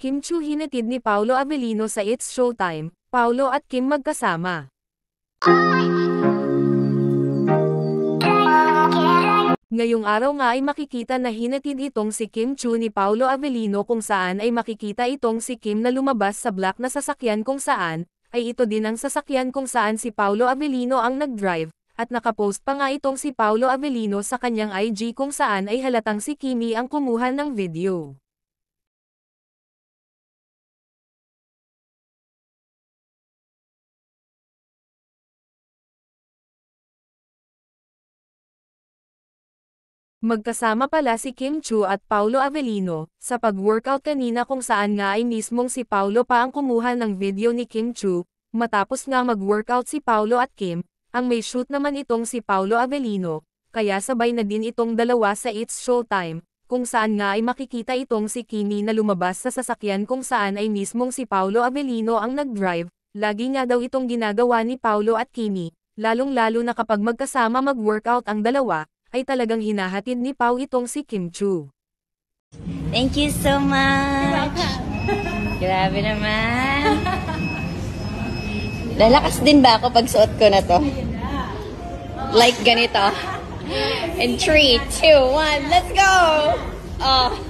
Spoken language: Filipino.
Kim Chu hinatid ni Paolo Avellino sa It's Showtime, Paolo at Kim magkasama. Ngayong araw nga ay makikita na hinatid itong si Kim Chu ni Paolo Avellino kung saan ay makikita itong si Kim na lumabas sa black na sasakyan kung saan, ay ito din ang sasakyan kung saan si Paolo Avellino ang nag-drive, at nakapost pa nga itong si Paolo Avellino sa kanyang IG kung saan ay halatang si Kimi ang kumuha ng video. Magkasama pala si Kim Chu at Paulo Avellino, sa pag-workout kanina kung saan nga ay mismong si Paulo pa ang kumuha ng video ni Kim Chu, matapos nga mag-workout si Paulo at Kim, ang may shoot naman itong si Paulo Avellino, kaya sabay na din itong dalawa sa It's Showtime, kung saan nga ay makikita itong si Kimi na lumabas sa sasakyan kung saan ay mismong si Paulo Avellino ang nag-drive, lagi nga daw itong ginagawa ni Paulo at Kimi, lalong-lalo na kapag magkasama mag-workout ang dalawa, ay talagang hinahatid ni Pau itong si Kim Chu. Thank you so much! Grabe naman! Lalakas din ba ako pag suot ko na to? Like ganito. In 3, 2, 1, let's go! Oh.